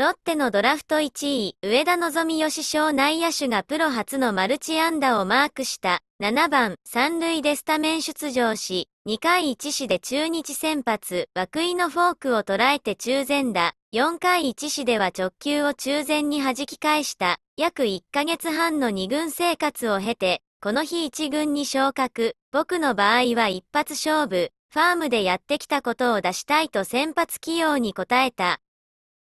ロッテのドラフト1位、上田望義賞内野手がプロ初のマルチ安打をマークした7番、三塁でスタメン出場し、2回1死で中日先発、涌井のフォークを捉えて中前打、4回1死では直球を中前に弾き返した、約1ヶ月半の2軍生活を経て、この日1軍に昇格、僕の場合は一発勝負、ファームでやってきたことを出したいと先発起用に応えた。